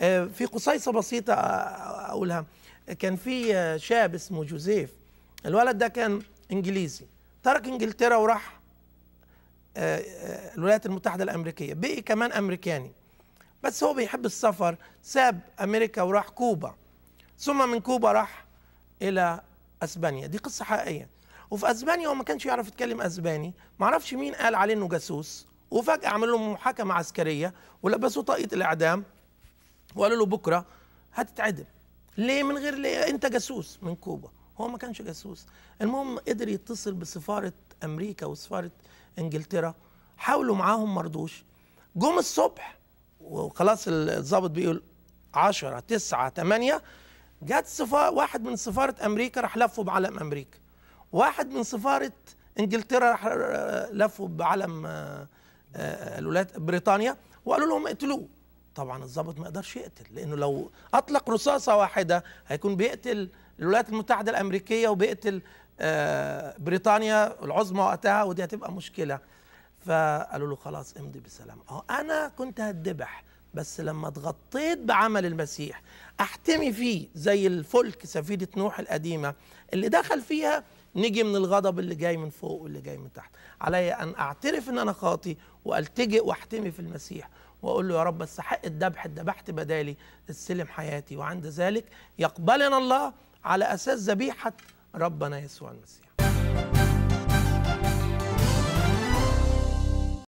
آه، في قصيصه بسيطه آه، آه، اقولها كان في شاب اسمه جوزيف الولد ده كان انجليزي ترك انجلترا وراح الولايات المتحده الامريكيه بقي كمان امريكاني بس هو بيحب السفر ساب امريكا وراح كوبا ثم من كوبا راح الى اسبانيا دي قصه حقيقيه وفي اسبانيا هو ما كانش يعرف يتكلم اسباني ما اعرفش مين قال عليه انه جاسوس وفجاه عملوا له محاكمه عسكريه ولبسوه طاقيه الاعدام وقالوا له بكره هتتعدم ليه من غير ليه انت جاسوس من كوبا هو ما كانش جاسوس المهم قدر يتصل بسفاره امريكا وسفاره انجلترا حاولوا معاهم مرضوش جم الصبح وخلاص الضابط بيقول 10 9 8 جت سفارة واحد من سفارة أمريكا راح لفوا بعلم أمريكا واحد من سفارة إنجلترا راح لفوا بعلم آه، آه، الولايات بريطانيا وقالوا لهم اقتلوه طبعا الضابط ما يقدرش يقتل لانه لو اطلق رصاصه واحده هيكون بيقتل الولايات المتحده الامريكيه وبيقتل آه، بريطانيا العظمى وقتها ودي هتبقى مشكله فقالوا له خلاص امضي بسلام اه انا كنت هتذبح بس لما اتغطيت بعمل المسيح احتمي فيه زي الفلك سفينه نوح القديمه اللي دخل فيها نجي من الغضب اللي جاي من فوق واللي جاي من تحت علي ان اعترف ان انا خاطي والتجئ واحتمي في المسيح واقول له يا رب استحق الذبح ذبحت بدالي استلم حياتي وعند ذلك يقبلنا الله على اساس ذبيحه ربنا يسوع المسيح